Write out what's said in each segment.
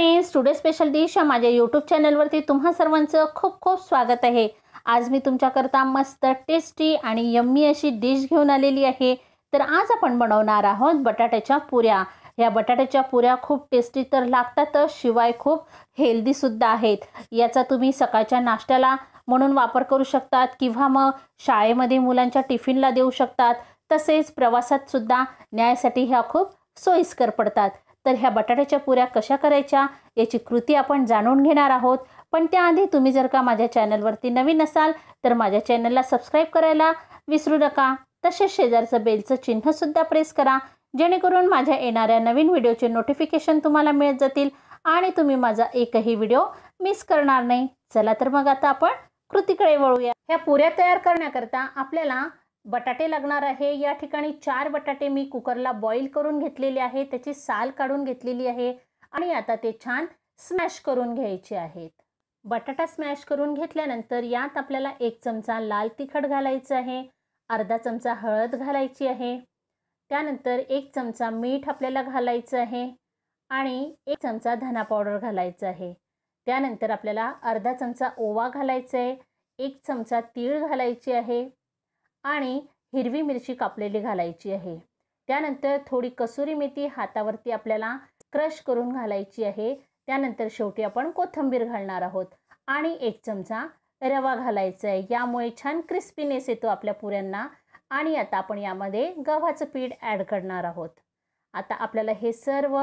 friends today special dish या माझ्या YouTube चॅनलवरती तुम्हा सर्वांचं खूप खूप स्वागत आहे आज मी तुमच्याकरता मस्त टेस्टी आणि यम्मी अशी डिश घेऊन आलेली आहे तर आज आपण बनवणार आहोत बटाट्याच्या पुऱ्या या बटाट्याच्या पुऱ्या खूप टेस्टी तर लागतातच शिवाय खूप हेल्दीसुद्धा आहेत याचा तुम्ही सकाळच्या नाश्त्याला म्हणून वापर करू शकतात किंवा मग शाळेमध्ये मुलांच्या टिफिनला देऊ शकतात तसेच प्रवासातसुद्धा न्यायासाठी ह्या खूप सोयीस्कर पडतात तर ह्या बटाट्याच्या पुऱ्या कशा करायच्या याची कृती आपण जाणून घेणार आहोत पण त्याआधी तुम्ही जर का माझ्या चॅनलवरती नवीन असाल तर माझ्या चॅनलला सबस्क्राईब करायला विसरू नका तसेच शेजारचं बेलचं चिन्हसुद्धा प्रेस करा जेणेकरून माझ्या येणाऱ्या नवीन व्हिडिओचे नोटिफिकेशन तुम्हाला मिळत जातील आणि तुम्ही माझा एकही व्हिडिओ मिस करणार नाही चला तर मग आता आपण कृतीकडे वळूया ह्या पुऱ्या तयार करण्याकरता आपल्याला बटाटे लागणार आहे या ठिकाणी चार बटाटे मी कुकरला बॉईल करून घेतलेले आहे त्याची साल काढून घेतलेली आहे आणि आता ते छान स्मॅश करून घ्यायचे आहेत बटाटा स्मॅश करून घेतल्यानंतर यात आपल्याला एक चमचा लाल तिखट घालायचं आहे अर्धा चमचा हळद घालायची आहे त्यानंतर एक चमचा मीठ आपल्याला घालायचं आहे आणि एक चमचा धना पावडर घालायचं आहे त्यानंतर आपल्याला अर्धा चमचा ओवा घालायचा आहे एक चमचा तीळ घालायची आहे आणि हिरवी मिरची कापलेली घालायची आहे त्यानंतर थोडी कसुरी मेथी हातावरती आपल्याला क्रश करून घालायची आहे त्यानंतर शेवटी आपण कोथंबीर घालणार आहोत आणि एक चमचा रवा घालायचा आहे यामुळे छान क्रिस्पीनेस येतो आपल्या पुऱ्यांना आणि आता आपण यामध्ये गव्हाचं पीठ ॲड करणार आहोत आता आपल्याला हे सर्व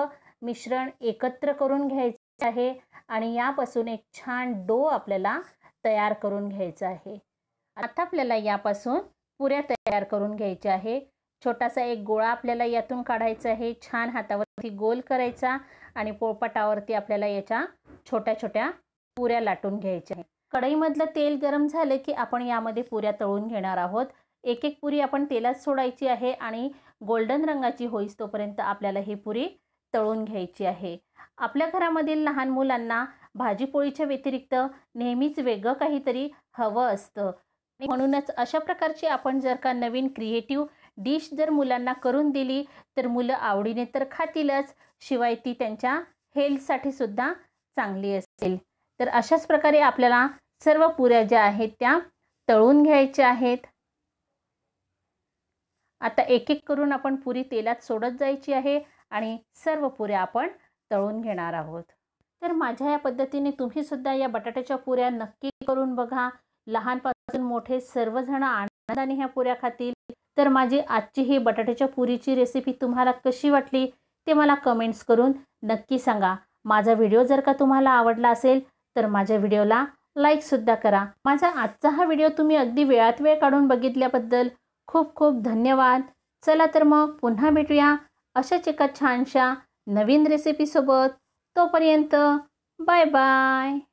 मिश्रण एकत्र करून घ्यायचं आहे आणि यापासून एक छान डो आपल्याला तयार करून घ्यायचा आहे आता आपल्याला यापासून पुऱ्या तयार करून घ्यायच्या आहे छोटासा एक गोळा आपल्याला यातून काढायचा आहे छान हातावरती गोल करायचा आणि पोळपाटावरती आपल्याला याच्या छोट्या छोट्या पुऱ्या लाटून घ्यायच्या आहे कढईमधलं तेल गरम झालं की आपण यामध्ये पुऱ्या तळून घेणार आहोत एक एक पुरी आपण तेलात सोडायची आहे आणि गोल्डन रंगाची होईस तोपर्यंत आपल्याला ही पुरी तळून घ्यायची आहे आपल्या घरामधील लहान मुलांना भाजीपोळीच्या व्यतिरिक्त नेहमीच वेगळं काहीतरी हवं असतं म्हणूनच अशा प्रकारची आपण जर का नवीन क्रिएटिव्ह डिश जर मुलांना करून दिली तर मुलं आवडीने तर खातीलच शिवाय ती त्यांच्या हेल्थसाठी सुद्धा चांगली असेल तर अशाच प्रकारे आपल्याला सर्व पुऱ्या ज्या आहेत त्या तळून घ्यायच्या आहेत आता एक एक करून आपण पुरी तेलात सोडत जायची आहे आणि सर्व पुऱ्या आपण तळून घेणार आहोत तर माझ्या या पद्धतीने तुम्हीसुद्धा या बटाट्याच्या पुऱ्या नक्की करून बघा लहानपासून मोठे सर्वजण आनंदाने ह्या पुऱ्या खातील तर माझी आजची ही बटाट्याच्या पुरीची रेसिपी तुम्हाला कशी वाटली ते मला कमेंट्स करून नक्की सांगा माझा व्हिडिओ जर का तुम्हाला आवडला असेल तर माझ्या व्हिडिओला लाईकसुद्धा करा माझा आजचा हा व्हिडिओ तुम्ही अगदी वेळात वेळ काढून बघितल्याबद्दल खूप खूप धन्यवाद चला तर मग पुन्हा भेटूया अशाच एका छानशा नवीन रेसिपीसोबत तोपर्यंत बाय बाय